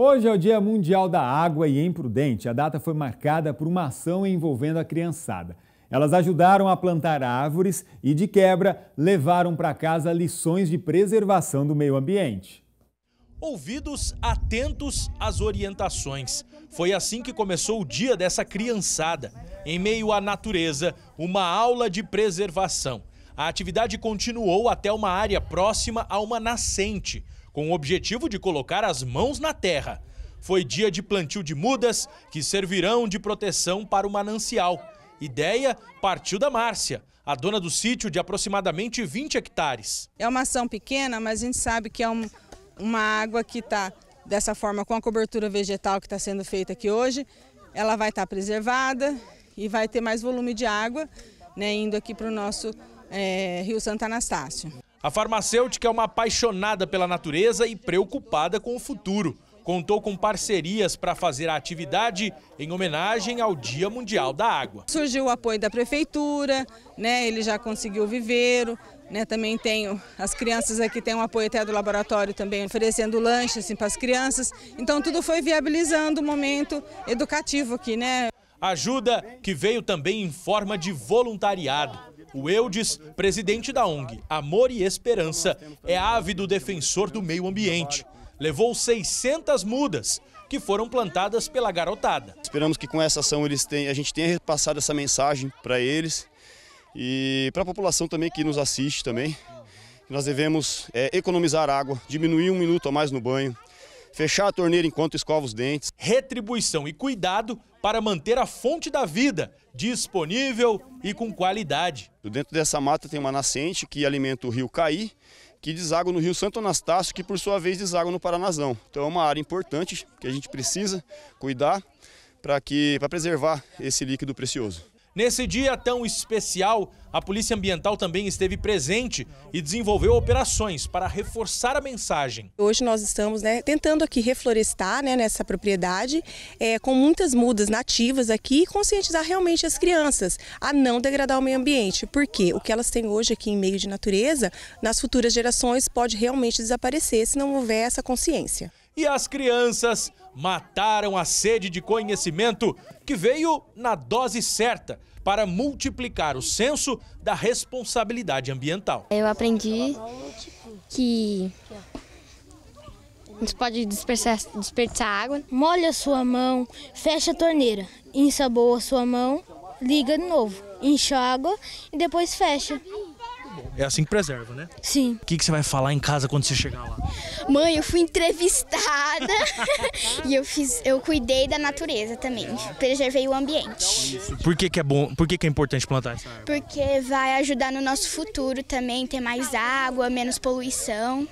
Hoje é o Dia Mundial da Água e em é Prudente, a data foi marcada por uma ação envolvendo a criançada. Elas ajudaram a plantar árvores e, de quebra, levaram para casa lições de preservação do meio ambiente. Ouvidos atentos às orientações. Foi assim que começou o dia dessa criançada. Em meio à natureza, uma aula de preservação. A atividade continuou até uma área próxima a uma nascente, com o objetivo de colocar as mãos na terra. Foi dia de plantio de mudas que servirão de proteção para o manancial. Ideia partiu da Márcia, a dona do sítio de aproximadamente 20 hectares. É uma ação pequena, mas a gente sabe que é um, uma água que está dessa forma, com a cobertura vegetal que está sendo feita aqui hoje, ela vai estar tá preservada e vai ter mais volume de água, né, indo aqui para o nosso é, Rio Santa Anastácio. A farmacêutica é uma apaixonada pela natureza e preocupada com o futuro. Contou com parcerias para fazer a atividade em homenagem ao Dia Mundial da Água. Surgiu o apoio da prefeitura, né? Ele já conseguiu viver. viveiro, né, também tenho as crianças aqui tem um apoio até do laboratório também oferecendo lanche assim, para as crianças. Então tudo foi viabilizando o momento educativo aqui, né? Ajuda que veio também em forma de voluntariado. O Eudes, presidente da ONG Amor e Esperança, é ávido defensor do meio ambiente. Levou 600 mudas que foram plantadas pela garotada. Esperamos que com essa ação eles tenham, a gente tenha repassado essa mensagem para eles e para a população também que nos assiste também. Nós devemos é, economizar água, diminuir um minuto a mais no banho, fechar a torneira enquanto escova os dentes. Retribuição e cuidado para manter a fonte da vida disponível e com qualidade. Dentro dessa mata tem uma nascente que alimenta o rio Caí, que deságua no rio Santo Anastácio, que por sua vez deságua no Paranazão. Então é uma área importante que a gente precisa cuidar para preservar esse líquido precioso. Nesse dia tão especial, a Polícia Ambiental também esteve presente e desenvolveu operações para reforçar a mensagem. Hoje nós estamos né, tentando aqui reflorestar né, nessa propriedade, é, com muitas mudas nativas aqui, e conscientizar realmente as crianças a não degradar o meio ambiente, porque o que elas têm hoje aqui em meio de natureza, nas futuras gerações pode realmente desaparecer se não houver essa consciência. E as crianças mataram a sede de conhecimento que veio na dose certa para multiplicar o senso da responsabilidade ambiental. Eu aprendi que a gente pode desperdiçar água. Molha sua mão, fecha a torneira, ensaboa sua mão, liga de novo, água e depois fecha. É assim que preserva, né? Sim. O que, que você vai falar em casa quando você chegar lá? Mãe, eu fui entrevistada e eu fiz, eu cuidei da natureza também, preservei o ambiente. Por que, que é bom? Por que, que é importante plantar Porque vai ajudar no nosso futuro também, ter mais água, menos poluição.